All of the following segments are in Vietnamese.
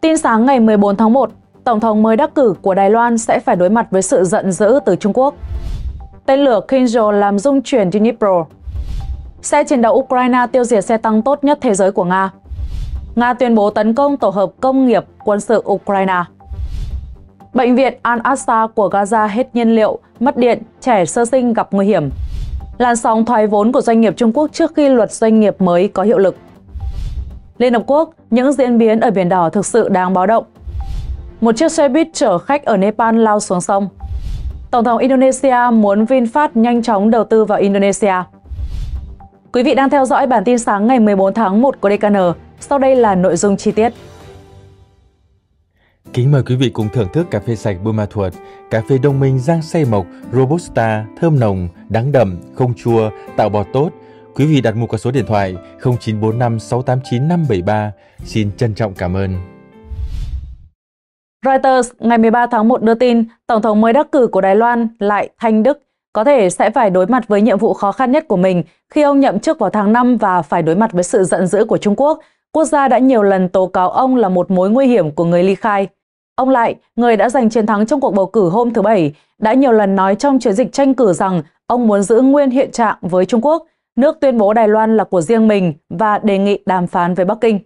Tin sáng ngày 14 tháng 1, Tổng thống mới đắc cử của Đài Loan sẽ phải đối mặt với sự giận dữ từ Trung Quốc. Tên lửa Kinjo làm rung chuyển Dnipro. Xe chiến đấu Ukraine tiêu diệt xe tăng tốt nhất thế giới của Nga. Nga tuyên bố tấn công tổ hợp công nghiệp quân sự Ukraine. Bệnh viện Al-Aqsa của Gaza hết nhiên liệu, mất điện, trẻ sơ sinh gặp nguy hiểm. Làn sóng thoái vốn của doanh nghiệp Trung Quốc trước khi luật doanh nghiệp mới có hiệu lực. Liên Hợp Quốc, những diễn biến ở Biển Đỏ thực sự đáng báo động. Một chiếc xe buýt chở khách ở Nepal lao xuống sông. Tổng thống Indonesia muốn VinFast nhanh chóng đầu tư vào Indonesia. Quý vị đang theo dõi bản tin sáng ngày 14 tháng 1 của DKN. Sau đây là nội dung chi tiết. Kính mời quý vị cùng thưởng thức cà phê sạch Buôn Ma Thuột, cà phê đông minh rang xay mộc, robusta, thơm nồng, đắng đậm, không chua, tạo bọt tốt, Quý vị đặt mua qua số điện thoại 0945 689 573. Xin trân trọng cảm ơn. Reuters ngày 13 tháng 1 đưa tin Tổng thống mới đắc cử của Đài Loan lại Thanh Đức có thể sẽ phải đối mặt với nhiệm vụ khó khăn nhất của mình khi ông nhậm chức vào tháng 5 và phải đối mặt với sự giận dữ của Trung Quốc. Quốc gia đã nhiều lần tố cáo ông là một mối nguy hiểm của người ly khai. Ông lại, người đã giành chiến thắng trong cuộc bầu cử hôm thứ Bảy, đã nhiều lần nói trong chiến dịch tranh cử rằng ông muốn giữ nguyên hiện trạng với Trung Quốc – Nước tuyên bố Đài Loan là của riêng mình và đề nghị đàm phán với Bắc Kinh.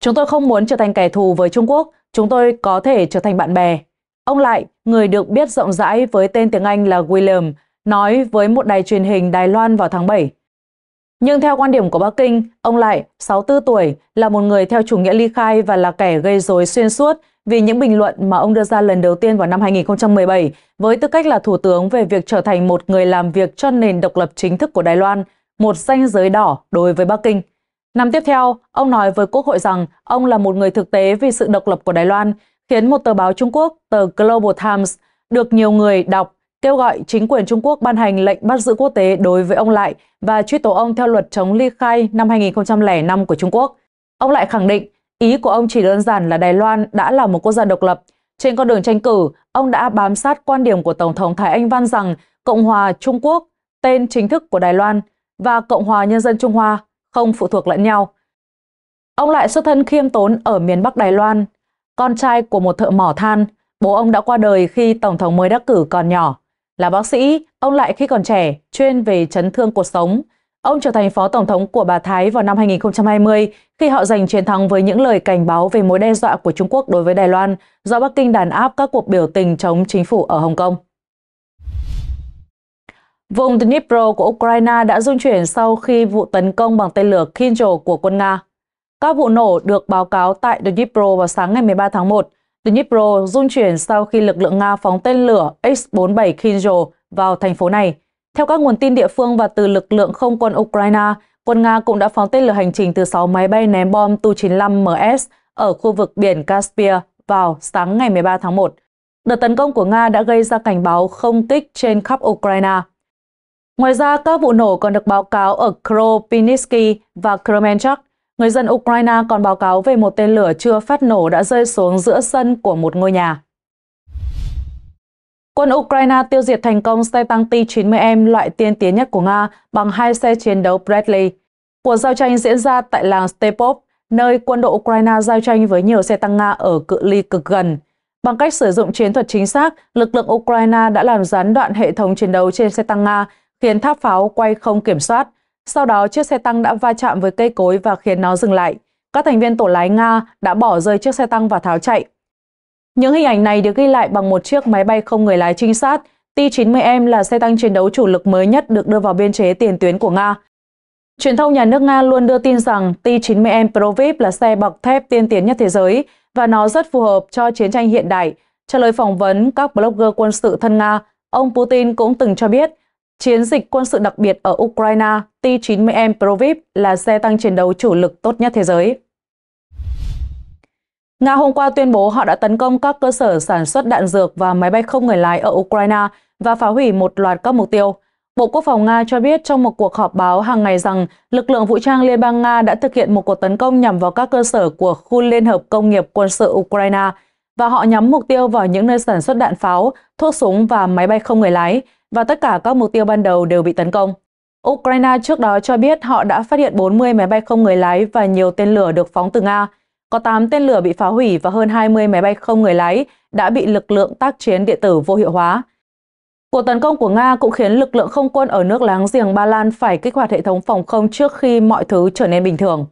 Chúng tôi không muốn trở thành kẻ thù với Trung Quốc, chúng tôi có thể trở thành bạn bè. Ông lại, người được biết rộng rãi với tên tiếng Anh là William, nói với một đài truyền hình Đài Loan vào tháng 7. Nhưng theo quan điểm của Bắc Kinh, ông lại, 64 tuổi, là một người theo chủ nghĩa ly khai và là kẻ gây rối xuyên suốt vì những bình luận mà ông đưa ra lần đầu tiên vào năm 2017 với tư cách là thủ tướng về việc trở thành một người làm việc cho nền độc lập chính thức của Đài Loan – một danh giới đỏ đối với Bắc Kinh. Năm tiếp theo, ông nói với Quốc hội rằng ông là một người thực tế vì sự độc lập của Đài Loan, khiến một tờ báo Trung Quốc, tờ Global Times, được nhiều người đọc kêu gọi chính quyền Trung Quốc ban hành lệnh bắt giữ quốc tế đối với ông Lại và truy tố ông theo luật chống ly khai năm 2005 của Trung Quốc. Ông Lại khẳng định ý của ông chỉ đơn giản là Đài Loan đã là một quốc gia độc lập. Trên con đường tranh cử, ông đã bám sát quan điểm của Tổng thống Thái Anh Văn rằng Cộng hòa Trung Quốc, tên chính thức của Đài Loan – và Cộng hòa Nhân dân Trung Hoa không phụ thuộc lẫn nhau. Ông lại xuất thân khiêm tốn ở miền Bắc Đài Loan, con trai của một thợ mỏ than, bố ông đã qua đời khi Tổng thống mới đắc cử còn nhỏ. Là bác sĩ, ông lại khi còn trẻ chuyên về chấn thương cuộc sống. Ông trở thành phó tổng thống của bà Thái vào năm 2020 khi họ giành chiến thắng với những lời cảnh báo về mối đe dọa của Trung Quốc đối với Đài Loan do Bắc Kinh đàn áp các cuộc biểu tình chống chính phủ ở Hồng Kông. Vùng Dnipro của Ukraine đã rung chuyển sau khi vụ tấn công bằng tên lửa Kinjal của quân Nga. Các vụ nổ được báo cáo tại Dnipro vào sáng ngày 13 tháng 1. Dnipro rung chuyển sau khi lực lượng Nga phóng tên lửa X-47 Kinjal vào thành phố này. Theo các nguồn tin địa phương và từ lực lượng không quân Ukraine, quân Nga cũng đã phóng tên lửa hành trình từ 6 máy bay ném bom Tu-95MS ở khu vực biển Caspia vào sáng ngày 13 tháng 1. Đợt tấn công của Nga đã gây ra cảnh báo không kích trên khắp Ukraine. Ngoài ra, các vụ nổ còn được báo cáo ở Kropinski và Kremenchuk. Người dân Ukraine còn báo cáo về một tên lửa chưa phát nổ đã rơi xuống giữa sân của một ngôi nhà. Quân Ukraine tiêu diệt thành công xe tăng T-90M loại tiên tiến nhất của Nga bằng hai xe chiến đấu Bradley. Cuộc giao tranh diễn ra tại làng Stepov, nơi quân đội Ukraine giao tranh với nhiều xe tăng Nga ở cự ly cực gần. Bằng cách sử dụng chiến thuật chính xác, lực lượng Ukraine đã làm gián đoạn hệ thống chiến đấu trên xe tăng Nga, khiến tháp pháo quay không kiểm soát. Sau đó, chiếc xe tăng đã va chạm với cây cối và khiến nó dừng lại. Các thành viên tổ lái Nga đã bỏ rơi chiếc xe tăng và tháo chạy. Những hình ảnh này được ghi lại bằng một chiếc máy bay không người lái trinh sát. T-90M là xe tăng chiến đấu chủ lực mới nhất được đưa vào biên chế tiền tuyến của Nga. Truyền thông nhà nước Nga luôn đưa tin rằng T-90M Provip là xe bọc thép tiên tiến nhất thế giới và nó rất phù hợp cho chiến tranh hiện đại. Trả lời phỏng vấn các blogger quân sự thân Nga, ông Putin cũng từng cho biết – Chiến dịch quân sự đặc biệt ở Ukraine, T-90M Proviv là xe tăng chiến đấu chủ lực tốt nhất thế giới. Nga hôm qua tuyên bố họ đã tấn công các cơ sở sản xuất đạn dược và máy bay không người lái ở Ukraine và phá hủy một loạt các mục tiêu. Bộ Quốc phòng Nga cho biết trong một cuộc họp báo hàng ngày rằng lực lượng vũ trang Liên bang Nga đã thực hiện một cuộc tấn công nhằm vào các cơ sở của khu Liên hợp Công nghiệp quân sự Ukraine và họ nhắm mục tiêu vào những nơi sản xuất đạn pháo, thuốc súng và máy bay không người lái, và tất cả các mục tiêu ban đầu đều bị tấn công. Ukraine trước đó cho biết họ đã phát hiện 40 máy bay không người lái và nhiều tên lửa được phóng từ Nga. Có 8 tên lửa bị phá hủy và hơn 20 máy bay không người lái đã bị lực lượng tác chiến điện tử vô hiệu hóa. Cuộc tấn công của Nga cũng khiến lực lượng không quân ở nước láng giềng Ba Lan phải kích hoạt hệ thống phòng không trước khi mọi thứ trở nên bình thường.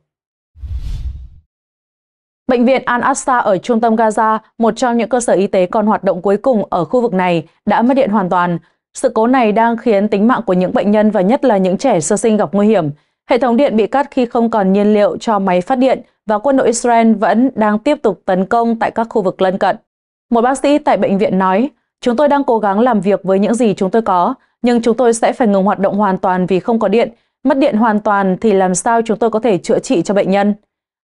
Bệnh viện Al-Aqsa ở trung tâm Gaza, một trong những cơ sở y tế còn hoạt động cuối cùng ở khu vực này, đã mất điện hoàn toàn sự cố này đang khiến tính mạng của những bệnh nhân và nhất là những trẻ sơ sinh gặp nguy hiểm. Hệ thống điện bị cắt khi không còn nhiên liệu cho máy phát điện và quân đội Israel vẫn đang tiếp tục tấn công tại các khu vực lân cận. Một bác sĩ tại bệnh viện nói, chúng tôi đang cố gắng làm việc với những gì chúng tôi có, nhưng chúng tôi sẽ phải ngừng hoạt động hoàn toàn vì không có điện. Mất điện hoàn toàn thì làm sao chúng tôi có thể chữa trị cho bệnh nhân?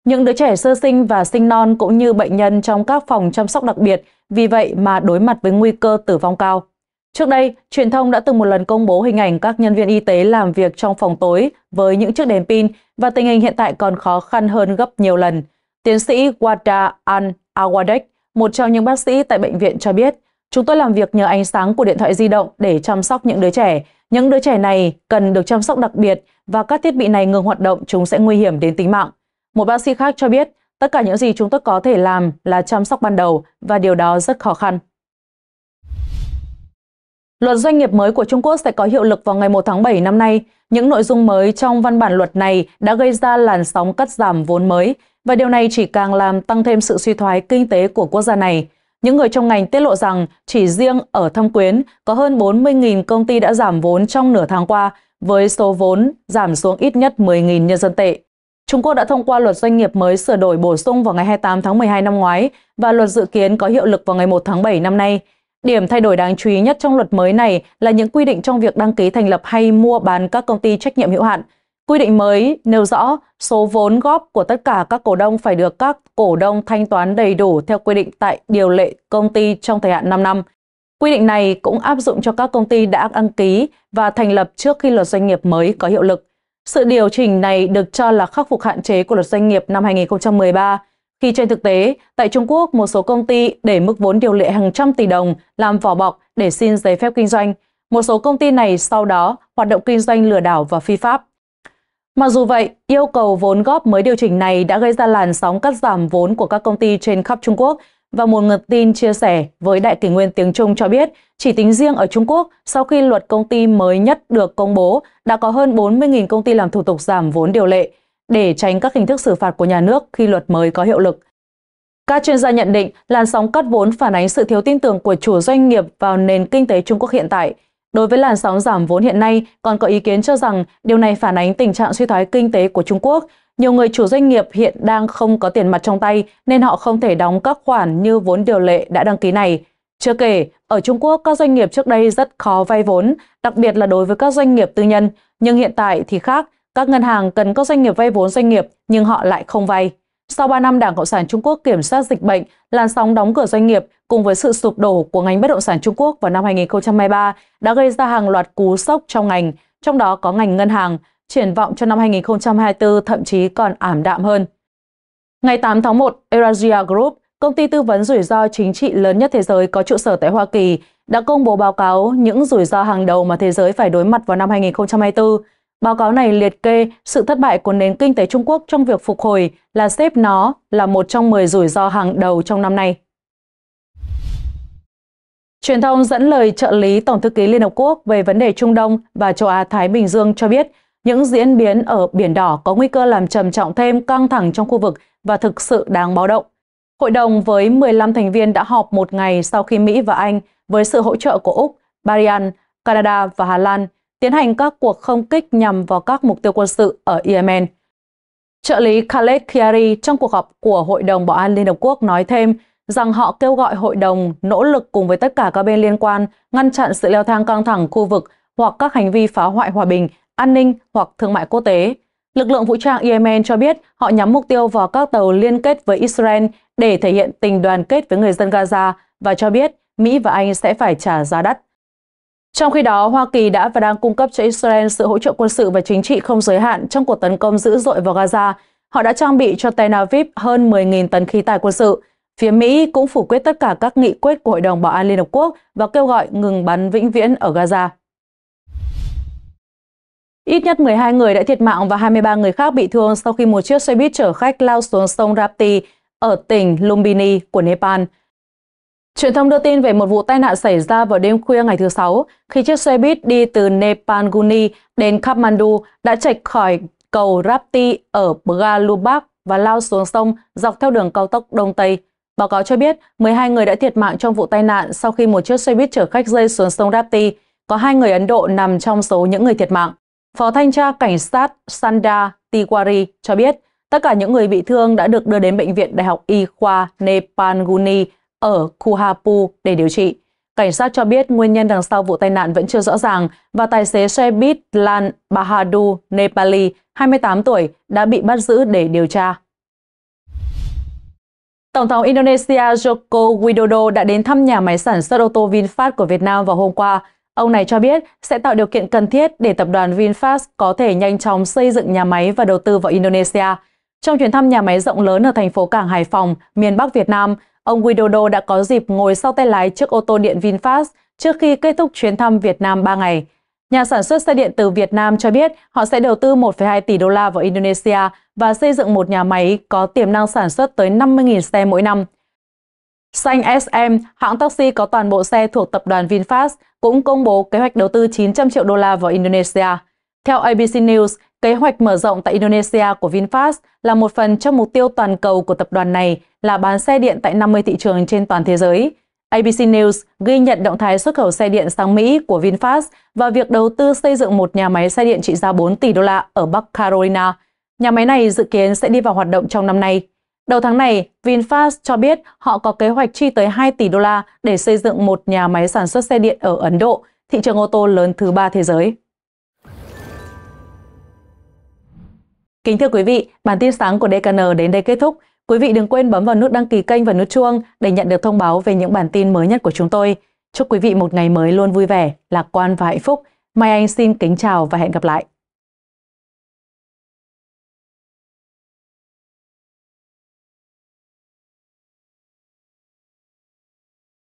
Những đứa trẻ sơ sinh và sinh non cũng như bệnh nhân trong các phòng chăm sóc đặc biệt, vì vậy mà đối mặt với nguy cơ tử vong cao. Trước đây, truyền thông đã từng một lần công bố hình ảnh các nhân viên y tế làm việc trong phòng tối với những chiếc đèn pin và tình hình hiện tại còn khó khăn hơn gấp nhiều lần. Tiến sĩ Wada Al-Awadek, một trong những bác sĩ tại bệnh viện cho biết, chúng tôi làm việc nhờ ánh sáng của điện thoại di động để chăm sóc những đứa trẻ. Những đứa trẻ này cần được chăm sóc đặc biệt và các thiết bị này ngừng hoạt động chúng sẽ nguy hiểm đến tính mạng. Một bác sĩ khác cho biết, tất cả những gì chúng tôi có thể làm là chăm sóc ban đầu và điều đó rất khó khăn. Luật doanh nghiệp mới của Trung Quốc sẽ có hiệu lực vào ngày 1 tháng 7 năm nay. Những nội dung mới trong văn bản luật này đã gây ra làn sóng cắt giảm vốn mới, và điều này chỉ càng làm tăng thêm sự suy thoái kinh tế của quốc gia này. Những người trong ngành tiết lộ rằng chỉ riêng ở Thâm Quyến có hơn 40.000 công ty đã giảm vốn trong nửa tháng qua, với số vốn giảm xuống ít nhất 10.000 nhân dân tệ. Trung Quốc đã thông qua luật doanh nghiệp mới sửa đổi bổ sung vào ngày 28 tháng 12 năm ngoái và luật dự kiến có hiệu lực vào ngày 1 tháng 7 năm nay. Điểm thay đổi đáng chú ý nhất trong luật mới này là những quy định trong việc đăng ký thành lập hay mua bán các công ty trách nhiệm hữu hạn. Quy định mới nêu rõ số vốn góp của tất cả các cổ đông phải được các cổ đông thanh toán đầy đủ theo quy định tại điều lệ công ty trong thời hạn 5 năm. Quy định này cũng áp dụng cho các công ty đã đăng ký và thành lập trước khi luật doanh nghiệp mới có hiệu lực. Sự điều chỉnh này được cho là khắc phục hạn chế của luật doanh nghiệp năm 2013 khi trên thực tế, tại Trung Quốc, một số công ty để mức vốn điều lệ hàng trăm tỷ đồng làm vỏ bọc để xin giấy phép kinh doanh. Một số công ty này sau đó hoạt động kinh doanh lừa đảo và phi pháp. Mặc dù vậy, yêu cầu vốn góp mới điều chỉnh này đã gây ra làn sóng cắt giảm vốn của các công ty trên khắp Trung Quốc và một nguồn tin chia sẻ với Đại kỷ nguyên tiếng Trung cho biết, chỉ tính riêng ở Trung Quốc, sau khi luật công ty mới nhất được công bố, đã có hơn 40.000 công ty làm thủ tục giảm vốn điều lệ để tránh các hình thức xử phạt của nhà nước khi luật mới có hiệu lực. Các chuyên gia nhận định làn sóng cắt vốn phản ánh sự thiếu tin tưởng của chủ doanh nghiệp vào nền kinh tế Trung Quốc hiện tại. Đối với làn sóng giảm vốn hiện nay, còn có ý kiến cho rằng điều này phản ánh tình trạng suy thoái kinh tế của Trung Quốc. Nhiều người chủ doanh nghiệp hiện đang không có tiền mặt trong tay nên họ không thể đóng các khoản như vốn điều lệ đã đăng ký này. Chưa kể, ở Trung Quốc các doanh nghiệp trước đây rất khó vay vốn, đặc biệt là đối với các doanh nghiệp tư nhân, nhưng hiện tại thì khác, các ngân hàng cần có doanh nghiệp vay vốn doanh nghiệp nhưng họ lại không vay. Sau 3 năm Đảng Cộng sản Trung Quốc kiểm soát dịch bệnh, làn sóng đóng cửa doanh nghiệp cùng với sự sụp đổ của ngành bất động sản Trung Quốc vào năm 2023 đã gây ra hàng loạt cú sốc trong ngành, trong đó có ngành ngân hàng, triển vọng cho năm 2024 thậm chí còn ảm đạm hơn. Ngày 8 tháng 1, Eurasia Group, công ty tư vấn rủi ro chính trị lớn nhất thế giới có trụ sở tại Hoa Kỳ, đã công bố báo cáo những rủi ro hàng đầu mà thế giới phải đối mặt vào năm 2024. Báo cáo này liệt kê sự thất bại của nền kinh tế Trung Quốc trong việc phục hồi là xếp nó là một trong 10 rủi ro hàng đầu trong năm nay. Truyền thông dẫn lời trợ lý Tổng thư ký Liên Hợp Quốc về vấn đề Trung Đông và châu Á-Thái Bình Dương cho biết những diễn biến ở Biển Đỏ có nguy cơ làm trầm trọng thêm căng thẳng trong khu vực và thực sự đáng báo động. Hội đồng với 15 thành viên đã họp một ngày sau khi Mỹ và Anh với sự hỗ trợ của Úc, Bahrain, Canada và Hà Lan – tiến hành các cuộc không kích nhằm vào các mục tiêu quân sự ở Yemen. Trợ lý Khaled Khiari trong cuộc họp của Hội đồng Bảo an Liên Hợp Quốc nói thêm rằng họ kêu gọi hội đồng nỗ lực cùng với tất cả các bên liên quan ngăn chặn sự leo thang căng thẳng khu vực hoặc các hành vi phá hoại hòa bình, an ninh hoặc thương mại quốc tế. Lực lượng vũ trang Yemen cho biết họ nhắm mục tiêu vào các tàu liên kết với Israel để thể hiện tình đoàn kết với người dân Gaza và cho biết Mỹ và Anh sẽ phải trả giá đắt. Trong khi đó, Hoa Kỳ đã và đang cung cấp cho Israel sự hỗ trợ quân sự và chính trị không giới hạn trong cuộc tấn công dữ dội vào Gaza. Họ đã trang bị cho Tel Aviv hơn 10.000 tấn khí tài quân sự. Phía Mỹ cũng phủ quyết tất cả các nghị quyết của Hội đồng Bảo an Liên Hợp Quốc và kêu gọi ngừng bắn vĩnh viễn ở Gaza. Ít nhất 12 người đã thiệt mạng và 23 người khác bị thương sau khi một chiếc xe buýt chở khách lao xuống sông Rapti ở tỉnh Lumbini của Nepal. Truyền thông đưa tin về một vụ tai nạn xảy ra vào đêm khuya ngày thứ Sáu khi chiếc xe buýt đi từ Nepanguni đến Kathmandu đã chệch khỏi cầu Rapti ở Galubak và lao xuống sông dọc theo đường cao tốc Đông Tây. Báo cáo cho biết 12 người đã thiệt mạng trong vụ tai nạn sau khi một chiếc xe buýt chở khách rơi xuống sông Rapti. Có hai người Ấn Độ nằm trong số những người thiệt mạng. Phó thanh tra cảnh sát Sanda Tiwari cho biết tất cả những người bị thương đã được đưa đến Bệnh viện Đại học Y khoa Nepanguni ở Kuhapu để điều trị. Cảnh sát cho biết nguyên nhân đằng sau vụ tai nạn vẫn chưa rõ ràng và tài xế xe buýt Lan Bahadu Nepali, 28 tuổi, đã bị bắt giữ để điều tra. Tổng thống Indonesia Joko Widodo đã đến thăm nhà máy sản xuất ô tô VinFast của Việt Nam vào hôm qua. Ông này cho biết sẽ tạo điều kiện cần thiết để tập đoàn VinFast có thể nhanh chóng xây dựng nhà máy và đầu tư vào Indonesia. Trong chuyến thăm nhà máy rộng lớn ở thành phố Cảng Hải Phòng, miền Bắc Việt Nam, Ông Widodo đã có dịp ngồi sau tay lái chiếc ô tô điện VinFast trước khi kết thúc chuyến thăm Việt Nam 3 ngày. Nhà sản xuất xe điện từ Việt Nam cho biết họ sẽ đầu tư 1,2 tỷ đô la vào Indonesia và xây dựng một nhà máy có tiềm năng sản xuất tới 50.000 xe mỗi năm. Xanh SM, hãng taxi có toàn bộ xe thuộc tập đoàn VinFast, cũng công bố kế hoạch đầu tư 900 triệu đô la vào Indonesia. Theo ABC News, Kế hoạch mở rộng tại Indonesia của VinFast là một phần trong mục tiêu toàn cầu của tập đoàn này là bán xe điện tại 50 thị trường trên toàn thế giới. ABC News ghi nhận động thái xuất khẩu xe điện sang Mỹ của VinFast và việc đầu tư xây dựng một nhà máy xe điện trị giá 4 tỷ đô la ở Bắc Carolina. Nhà máy này dự kiến sẽ đi vào hoạt động trong năm nay. Đầu tháng này, VinFast cho biết họ có kế hoạch chi tới 2 tỷ đô la để xây dựng một nhà máy sản xuất xe điện ở Ấn Độ, thị trường ô tô lớn thứ ba thế giới. Kính thưa quý vị, bản tin sáng của DKN đến đây kết thúc. Quý vị đừng quên bấm vào nút đăng ký kênh và nút chuông để nhận được thông báo về những bản tin mới nhất của chúng tôi. Chúc quý vị một ngày mới luôn vui vẻ, lạc quan và hạnh phúc. Mai Anh xin kính chào và hẹn gặp lại.